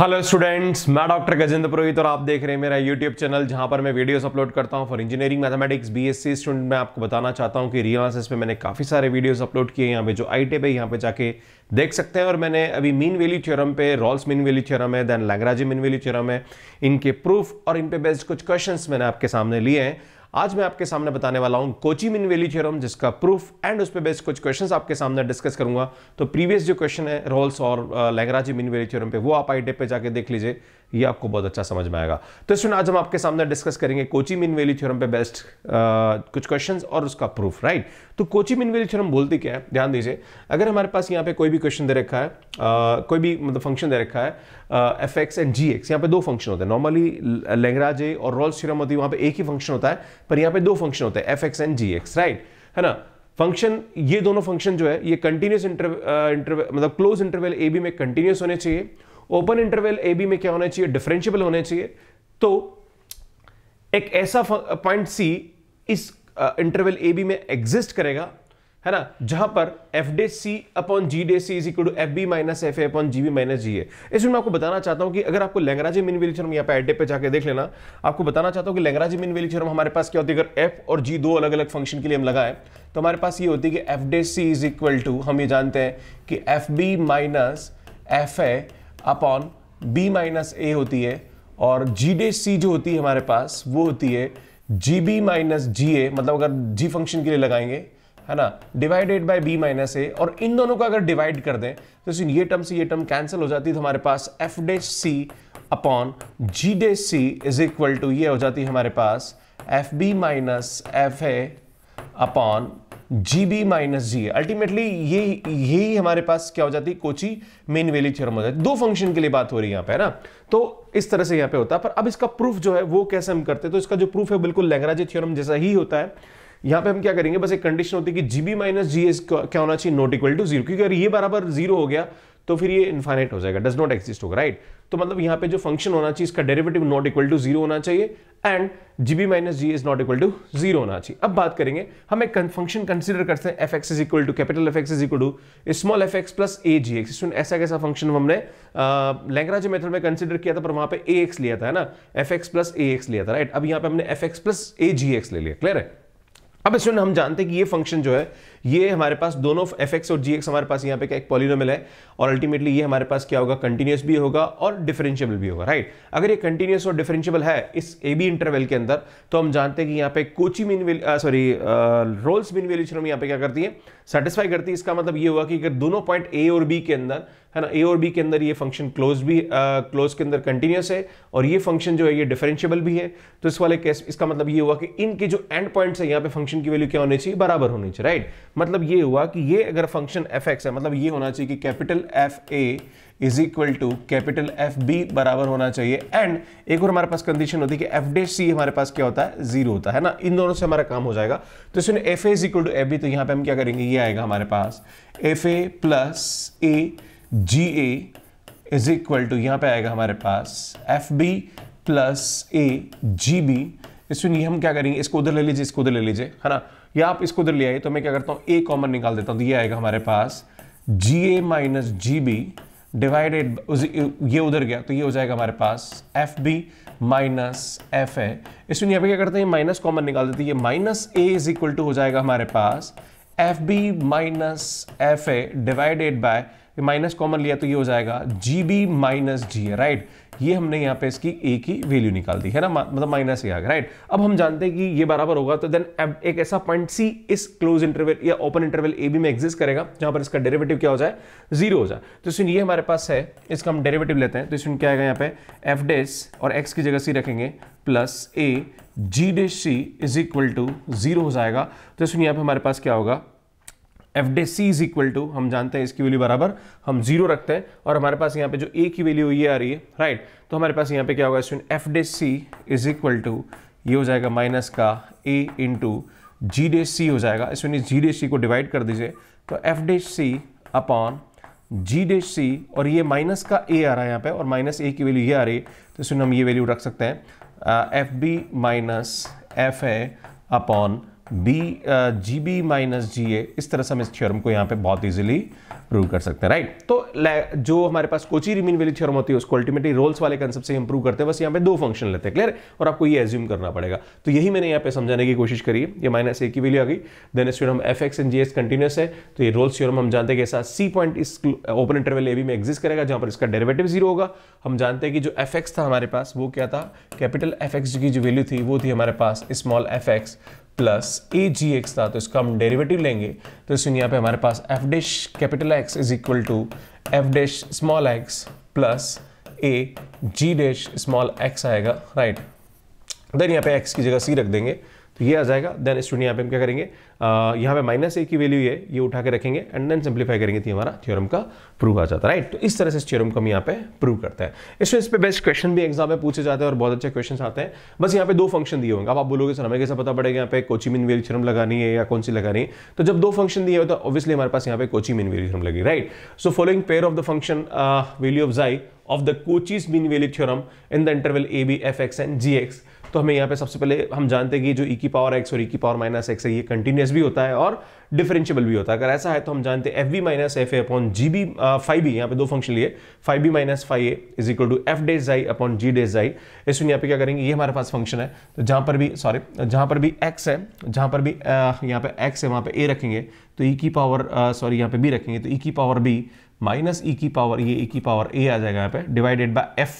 Hello students मैं doctor Gajendra Purohit और आप देख रहे हैं मेरा यूट्यूब चैनल जहां पर मैं वीडियोस अपलोड करता हूं for engineering mathematics BSc student मैं आपको बताना चाहता हूं कि रियालासेस पे मैंने काफ़ी सारे वीडियोस अपलोड किए यहाँ पे जो आई टेप है यहाँ पे जाके देख सकते हैं और मैंने अभी मीन वैल्यू चेरम पे रॉल्स मीन वैल्यू चेरम है then Lagrange mean value theorem है इनके प्रूफ और इन पे बेस्ड कुछ क्वेश्चन मैंने आपके सामने लिए हैं आज मैं आपके सामने बताने वाला हूँ कोची मिन वेली थियोरम जिसका प्रूफ एंड उस पर बेस्ट कुछ क्वेश्चन आपके सामने डिस्कस करूंगा तो प्रीवियस जो क्वेश्चन है रोल्स और लैंगराजी मिन वेली थ्योरम पे वो आप आई पे जाके देख लीजिए ये आपको बहुत अच्छा समझ में आएगा तो इसमें आज हम आपके सामने डिस्कस करेंगे कोची मिन वेली थ्योरम पे बेस्ट आ, कुछ क्वेश्चंस और उसका प्रूफ राइट तो कोची मिन वेली थ्योरम बोलती क्या है ध्यान दीजिए अगर हमारे पास यहाँ पे कोई भी क्वेश्चन दे रखा है आ, कोई भी मतलब फंक्शन दे रखा है F X and G X यहाँ पे दो फंक्शन होते हैं नॉर्मली लेंगराजे और रोल्स थ्योरम होती है वहाँ पे एक ही फंक्शन होता है पर यहाँ पे दो फंक्शन होते हैं F X and G X right है ना फंक्शन ये दोनों फंक्शन जो है ये कंटिन्यूस इंटरवल मतलब क्लोज इंटरवल ए बी में कंटिन्यूस होने चाहिए ओपन इंटरवल ए बी में क्या होना चाहिए डिफरेंशियबल होने चाहिए तो एक ऐसा पॉइंट सी इस इंटरवल ए बी में एग्जिस्ट करेगा है ना जहां पर F dash C upon G dash C is equal to F B minus F A upon G B minus G A इसमें आपको बताना चाहता हूं कि अगर आपको लैंगराजी मिन वेली चरम यहाँ पे एडे पे जाके देख लेना आपको बताना चाहता हूं कि लैंगराजी मिन वेली चरम हमारे पास क्या होती है अगर एफ और जी दो अलग अलग फंक्शन के लिए हम लगाए तो हमारे पास ये होती है कि F dash C is equal to हम ये जानते हैं कि F B minus F A upon B minus A होती है और जी डे सी जो होती है हमारे पास वो होती है जी बी माइनस जी ए मतलब अगर जी फंक्शन के लिए लगाएंगे है ना divided by B minus A और इन दोनों को अगर डिवाइड कर दें तो ये टर्म से ये टर्म कैंसिल हो जाती है तो हमारे पास F dash C upon G dash C is equal to ये हो जाती है हमारे पास F B minus F A upon G B minus G ultimately ये यही हमारे पास क्या हो जाती है कोची मेन वेली थ्योरम हो जाती दो फंक्शन के लिए बात हो रही है यहाँ पे है ना तो इस तरह से यहाँ पे होता है पर अब इसका प्रूफ जो है वो कैसे हम करते हैं तो इसका जो प्रूफ है बिल्कुल लैंगराजे थ्योरम जैसा ही होता है यहाँ पे हम क्या करेंगे बस एक कंडीशन होती है कि जीबी माइनस जी इज क्या होना चाहिए नोट इक्वल टू जीरो क्योंकि अगर ये बराबर जीरो हो गया तो फिर ये इन्फाइनाइट हो जाएगा डज नॉट एग्जिस्ट होगा राइट तो मतलब यहाँ पे जो फंक्शन होना चाहिए इसका derivative not equal to zero होना चाहिए and G B minus G is not equal to zero होना चाहिए अब बात करेंगे हम एक फंक्शन कंसिडर करते हैं F X is equal to capital F X is equal to small F X plus A G X इसमें ऐसा कैसा फंक्शन हमने लैंग्राज मेथड में कंसिडर किया था पर वहां पे ए एक्स लिया था है ना F X plus A X लिया था राइट अब यहाँ पे हमने F X plus A G X ले लिया क्लियर है अब इसमें हम जानते हैं कि ये फंक्शन जो है ये हमारे पास दोनों एफ और जी हमारे पास यहाँ पे क्या एक पॉलिनोमल है और अल्टीमेटली ये हमारे पास क्या होगा कंटिन्यूस भी होगा और डिफरेंशियबल भी होगा राइट अगर ये कंटिन्यूस और डिफरेंशियबल है इस ए बी इंटरवेल के अंदर तो हम जानते हैं कि यहाँ पे कोची मिन सॉरी रोल्स मिन वैल्यू यहाँ पे क्या करती है सेटिस्फाई करती है इसका मतलब ये हुआ कि अगर दोनों पॉइंट ए और बी के अंदर है ना ए और बी के अंदर ये फंक्शन क्लोज भी क्लोज uh, के अंदर कंटिन्यूस है और ये फंक्शन जो है ये डिफरेंशियबल भी है तो इस वाले केस इसका मतलब ये हुआ कि इनके जो एंड पॉइंट्स है यहाँ पे फंक्शन की वैल्यू क्या होनी चाहिए बराबर होनी चाहिए राइट मतलब ये हुआ कि ये अगर फंक्शन एफ एक्स है मतलब ये होना चाहिए कि capital F A is equal to capital F B बराबर होना चाहिए एंड एक और हमारे पास कंडीशन होती है कि एफ डे सी हमारे पास क्या होता है जीरो होता है ना इन दोनों से हमारा काम हो जाएगा तो इसमें F A is equal to F B तो यहाँ पे हम क्या करेंगे ये आएगा हमारे पास F A plus A G A is equal to यहाँ पे आएगा हमारे पास F B plus A G B सुनिए हम क्या करेंगे इसको उधर ले लीजिए इसको उधर ले लीजिए है ना या आप इसको उधर ले आइए तो मैं क्या करता हूँ ए कॉमन निकाल देता हूँ तो ये आएगा हमारे पास G A minus G B divided ये उधर गया तो ये हो जाएगा हमारे पास F B minus F A इसलिए यहाँ क्या करते हैं माइनस कॉमन निकाल देते ये minus A is equal to हो जाएगा हमारे पास F B minus F A divided by minus common लिया तो ये हो जाएगा जी बी माइनस जी है राइट ये हमने यहाँ पे इसकी ए की वैल्यू निकाल दी है ना मतलब माइनस ही आ गया राइट अब हम जानते हैं कि ये बराबर होगा तो देन एक ऐसा पॉइंट सी इस क्लोज इंटरवल या ओपन इंटरवल ए बी में एग्जिस्ट करेगा जहां पर इसका डेरिवेटिव क्या हो जाए जीरो हो जाए तो इसमें ये हमारे पास है इसका हम डेरेवेटिव लेते हैं तो इसमें क्या आएगा यहाँ पे एफ डेस और एक्स की जगह सी रखेंगे plus A G dash C is equal to zero हो जाएगा तो इसमें यहाँ पे हमारे पास क्या होगा F dash C is equal to हम जानते हैं इसकी वैल्यू बराबर हम जीरो रखते हैं और हमारे पास यहाँ पे जो ए की वैल्यू ये आ रही है राइट तो हमारे पास यहाँ पे क्या होगा student F dash C is equal to ये हो जाएगा माइनस का ए इंटू जी डे सी हो जाएगा इसमें जी डे सी को डिवाइड कर दीजिए तो F dash C upon G dash C और ये माइनस का ए आ रहा है यहाँ पे और माइनस ए की वैल्यू ये आ रही है तो इसमें हम ये वैल्यू रख सकते हैं F B minus F A upon B G B minus G A इस तरह से हम इस थ्योरम को यहाँ पे बहुत इजीली प्रूव कर सकते हैं राइट तो जो हमारे पास कोची रिमीन वाली थ्योरम होती है उसको अल्टीमेटली रोल्स वाले कंसेप्ट से इंप्रूव करते हैं बस यहाँ पे दो फंक्शन लेते हैं क्लियर और आपको ये एज्यूम करना पड़ेगा तो यही मैंने यहाँ पे समझाने की कोशिश करी है ये माइनस ए की वैल्यू आ गई then theorem F X and G S continuous है तो ये रोल्स थ्योरम हम जानते हैं कि ऐसा सी पॉइंट इस ओपन इंटरवल ए बी में एग्जिस्ट करेगा जहाँ पर इसका डेरेवेटिव जीरो होगा हम जानते हैं कि जो एफ एक्स था हमारे पास वो क्या था कैपिटल एफ एक्स की जो वैल्यू थी वो थी हमारे पास small F X plus A G X था तो इसका हम डेरिवेटिव लेंगे तो इसमें यहाँ पे हमारे पास F dash capital X is equal to F dash small X plus A G dash small X आएगा राइट देन यहाँ पे एक्स की जगह सी रख देंगे तो ये आ जाएगा देन स्टूडेंट यहाँ पे हम क्या करेंगे uh, यहाँ पे माइनस ए की वैल्यू ये ये उठा के रखेंगे एंड देन सिंप्लीफाई करेंगे तो हमारा थ्योरम का प्रूव आ जाता है राइट तो इस तरह से इस थ्योरम को हम यहाँ पे प्रूव करते हैं इसमें इस पर बेस्ट क्वेश्चन भी एग्जाम में पूछे जाते हैं और बहुत अच्छे क्वेश्चन आते हैं बस यहाँ पे दो फंक्शन दिए होंगे आप बोलोगे सर हमें कैसे पता पड़ेगा यहाँ पे कोची मिन वेरी थ्योरम लगानी है या कौन सी लगानी है तो जब दो फंक्शन दिए हो तो ऑब्वियसली हमारे पास यहाँ पे कोची मिन वेरी थ्योरम लगी right so following pair of the function value of जाई of the Cauchy's mean the theorem in the interval A B F X and G X तो हमें यहाँ पे सबसे पहले हम जानते हैं कि जो ई e की पावर एक्स और ई e की पावर माइनस एक्स है ये कंटिन्यूस भी होता है और डिफरेंशियबल भी होता है अगर ऐसा है तो हम जानते हैं F B minus F A upon G B five B यहाँ पे दो फंक्शन लिए five B minus five A is equal to F dash I upon G dash I इसमें यहाँ पे क्या करेंगे ये हमारे पास फंक्शन है तो जहाँ पर भी सॉरी जहाँ पर भी एक्स है जहाँ पर भी यहाँ पे एक्स है वहाँ पे ए रखेंगे तो ई e की पावर सॉरी यहाँ पे बी रखेंगे तो ई की पावर बी माइनस ई की पावर ये ई की पावर ए आ जाएगा यहाँ पे divided by F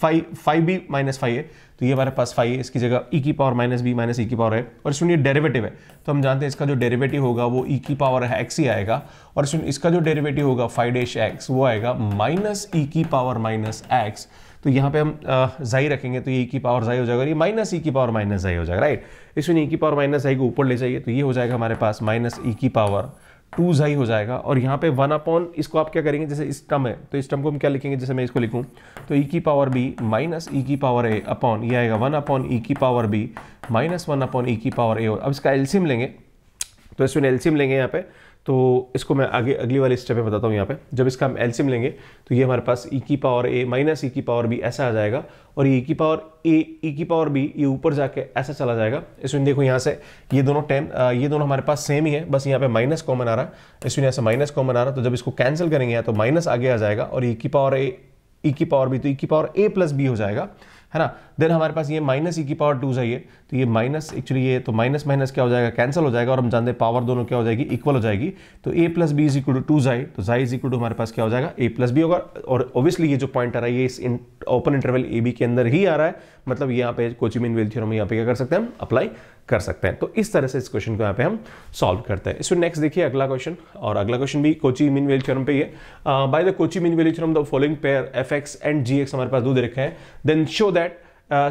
five five B minus five A तो ये हमारे पास फाइव है इसकी जगह ई की power minus B minus E की पावर है और इसमें ये डेरिवेटिव है तो हम जानते हैं इसका जो डेरिवेटिव होगा वो ई की पावर है एक्स ही आएगा और इसमें इसका जो डेरिवेटिव होगा फाइव डेश एक्स वो आएगा माइनस ई की पावर माइनस एक्स तो यहाँ पे हम जाई रखेंगे तो ये ई की पावर जाई हो जाएगा ये माइनस ई की पावर माइनस जाई हो जाएगा राइट इसमें ई की पावर माइनस आई को ऊपर ले जाइए तो ये हो जाएगा हमारे पास माइनस ई की पावर टू जाई हो जाएगा और यहाँ पे वन अपॉन इसको आप क्या करेंगे जैसे इस टर्म है तो इस टर्म को हम क्या लिखेंगे जैसे मैं इसको लिखूँ तो ई e की पावर बी माइनस ई की पावर ए अपॉन ये आएगा वन अपॉन ई की power B minus one upon E की पावर ए और अब इसका एल्सियम लेंगे तो इसमें एल्सियम लेंगे यहाँ पे तो इसको मैं आगे अगली वाले स्टेप में बताता हूँ यहाँ पे जब इसका हम एल्सियम लेंगे तो ये हमारे पास ई e की पावर ए माइनस ई की पावर बी ऐसा आ जाएगा और ये ई e की पावर ए ई की पावर बी ये ऊपर जाके ऐसा चला जाएगा इसमें देखो यहाँ से ये दोनों टेन ये दोनों हमारे पास सेम ही है बस यहाँ पे माइनस कॉमन आ रहा है इसमें यहाँ से माइनस कॉमन आ रहा है तो जब इसको कैंसिल करेंगे तो माइनस आगे आ जाएगा और ई e की पावर ए ई की पावर बी तो ई की पावर ए प्लस बी हो जाएगा है ना देन हमारे पास ये माइनस ई e की पावर टू चाहिए तो ये माइनस एक्चुअली ये तो माइनस माइनस क्या हो जाएगा कैंसिल हो जाएगा और हम जानते हैं पावर दोनों क्या हो जाएगी इक्वल हो जाएगी तो A plus B is equal to two जाए तो जाए इज इक्वल टू हमारे पास क्या हो जाएगा ए प्लस बी होगा और ऑब्वियसली ये जो पॉइंट आ रहा है ये इस ओपन इंटरवल ए बी के अंदर ही आ रहा है मतलब यहाँ पे इन वेल थ्योरम यहाँ पे क्या कर सकते हैं हम अप्लाई कर सकते हैं तो इस तरह से इस क्वेश्चन को यहाँ पे हम सॉल्व करते हैं इसको नेक्स्ट देखिए अगला क्वेश्चन और अगला क्वेश्चन भी कोची मिन वेल थ्योरम पे ही है bye the Cauchy mean value theorem the following pair F X and G X हमारे पास दो दे रखे हैं then show that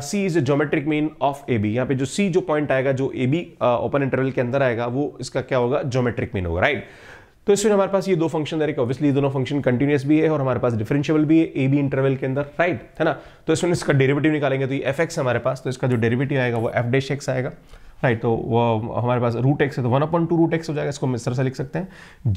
C is a geometric mean of A B यहाँ पे जो सी जो पॉइंट आएगा जो ए बी ओपन इंटरवल के अंदर आएगा वो इसका क्या होगा जोमेट्रिक मीन होगा राइट right? तो इसमें हमारे पास ये दो फंक्शन है ऑब्वियसली दोनों फंक्शन कंटिन्यूस भी है और हमारे पास डिफरेंशियबल भी है ए बी इंटरवल के अंदर राइट है ना तो इसमें इसका डेरिवेटिव निकालेंगे तो ये एफ हमारे पास तो इसका जो डेरिवेटिव आएगा वो एफ डेश एक्स आएगा राइट तो वो हमारे पास रूट एक्स है तो one upon two root X हो जाएगा इसको हम इस तरह से लिख सकते हैं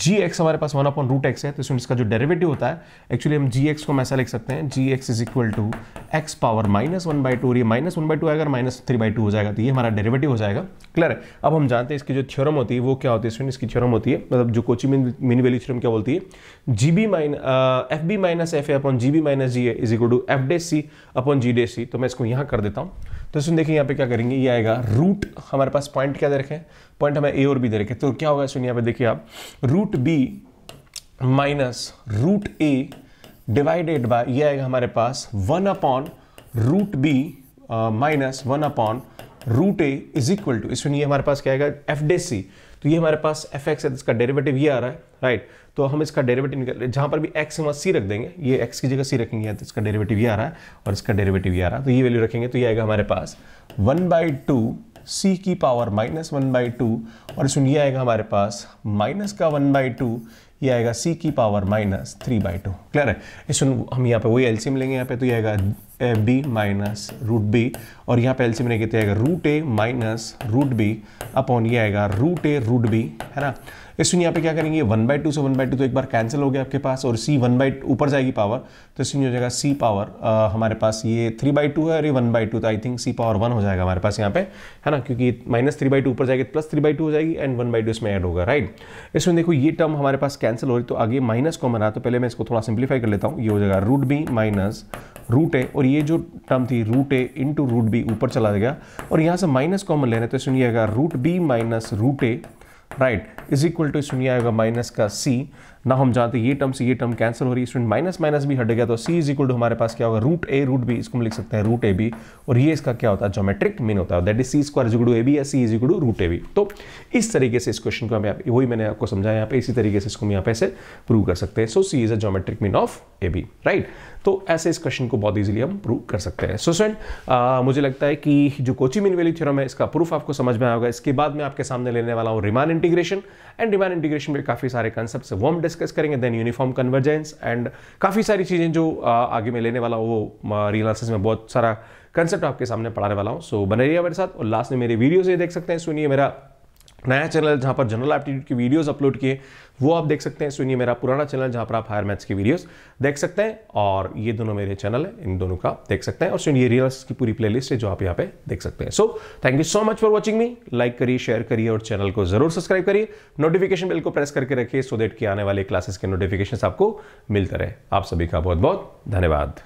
जी एक्स हमारे पास वन अपॉन रूट एक्स है तो इसमें इसका जो डेरिवेटिव होता है एक्चुअली हम जी एक्स को हम ऐसा लिख सकते हैं G X is equal to X power minus one by two और ये माइनस वन बाई टू आएगा माइनस थ्री बाई टू हो जाएगा तो ये हमारा डेरेवेटिव हो जाएगा क्लियर है अब हम जानते हैं इसकी जो थ्योरम होती है वो क्या होती है स्टूडेंट इसकी थ्योरम होती है मतलब जो कोची मिनी वैल्यू थ्योरम क्या बोलती है G B mine F B minus F A upon G B minus G A is equal to F dash C upon G dash C तो मैं इसको यहाँ कर देता हूँ तो सुन देखिए यहाँ पे क्या करेंगे ये आएगा रूट हमारे पास पॉइंट क्या दे रखे हैं पॉइंट हमें ए और बी दे रखे तो क्या होगा सुनिए यहाँ पे देखिए आप root B minus root A divided by ये आएगा हमारे पास one upon root B minus one upon root A is equal to इसमें ये हमारे पास क्या आएगा एफ डे सी तो ये हमारे पास एफ एक्स है तो इसका डेरिवेटिव ये आ रहा है राइट तो हम इसका डेरिवेटिव निकाल जहाँ पर भी एक्स हम वहाँ सी रख देंगे ये एक्स की जगह सी रखेंगे तो इसका डेरिवेटिव ये आ रहा है और इसका डेरिवेटिव ये आ रहा है तो ये वैल्यू रखेंगे तो ये आएगा हमारे पास वन बाई टू सी की power minus one by two और इसमें यह आएगा हमारे पास माइनस का वन बाई टू ये आएगा सी की power minus three by two clear है इसमें हम यहाँ पे वही एलसीएम लेंगे यहाँ पे तो ये आएगा बी माइनस रूट बी और यहाँ पे एलसीएम में कहते आएगा root A minus root B upon ये आएगा रूट ए रूट बी है ना इसमें यहाँ पे क्या करेंगे वन बाई टू से वन बाई टू तो एक बार कैंसिल हो गया आपके पास और सी वन बाई ऊपर जाएगी पावर तो इसमें हो जाएगा सी पावर आ, हमारे पास ये थ्री बाई टू है और ये वन बाई टू तो I think C power one हो जाएगा हमारे पास यहाँ पे है ना क्योंकि माइनस थ्री बाई टू ऊपर जाएगी प्लस थ्री बाई टू हो जाएगी एंड वन बाई टू इसमें ऐड होगा राइट इसमें देखो ये टर्म हमारे पास कैंसिल हो रही तो आगे माइनस कॉमन आ तो पहले मैं इसको थोड़ा सिंप्लीफाई कर लेता हूँ ये हो जाएगा root B minus root A और ये जो टर्म थी root A into root B ऊपर चला गया और यहाँ से माइनस कॉमन लेने तो सुनिएगा root B minus root A right is equal to सुनिएगा माइनस का सी ना हम जानते ये टर्म से ये टर्म कैंसिल हो रही है स्टूडेंट माइनस माइनस भी हट गया तो सी इज इक्वल टू हमारे पास क्या होगा रूट ए रूट बी इसको हम लिख सकते हैं रूट ए बी और ये इसका क्या होता है जोमेट्रिक मीन होता है that is C square is to A B या C is to root A B तो इस तरीके से इस क्वेश्चन को हम वही मैंने आपको समझाया यहाँ पे इसी तरीके से इसको हम यहाँ पे ऐसे प्रूव कर सकते हैं so C is a geometric mean of A B right तो ऐसे इस क्वेश्चन को बहुत इजीली हम प्रूव कर सकते हैं सो so, स्टूडेंट मुझे लगता है कि जो कोची मीन वैल्यू थ्योरम है इसका प्रूफ आपको समझ में आया होगा इसके बाद मैं आपके सामने लेने वाला हूँ Riemann integration and Riemann integration में काफ़ी सारे कंसेप्ट वो हम डिस्कस करेंगे देन यूनिफॉर्म कन्वर्जेंस एंड काफ़ी सारी चीज़ें जो आगे मैं लेने वाला हूँ वो रीलांसेस में बहुत सारा कंसेप्ट आपके सामने पढ़ाने वाला हूँ सो so, बने रहिए मेरे साथ और लास्ट में मेरे वीडियोज ये देख सकते हैं सुनिए मेरा नया चैनल जहाँ पर जनरल एप्टीट्यूड की वीडियोस अपलोड किए वो आप देख सकते हैं सुनिए मेरा पुराना चैनल जहाँ पर आप हायर मैथ्स की वीडियोस देख सकते हैं और ये दोनों मेरे चैनल है इन दोनों का देख सकते हैं और सुनिए रियल्स की पूरी प्लेलिस्ट है जो आप यहाँ पे देख सकते हैं so thank you so much for watching me like करिए शेयर करिए और चैनल को जरूर सब्सक्राइब करिए नोटिफिकेशन बिल को प्रेस करके रखिए सो देट की आने वाले क्लासेस के नोटिफिकेशन आपको मिलते रहे आप सभी का बहुत बहुत धन्यवाद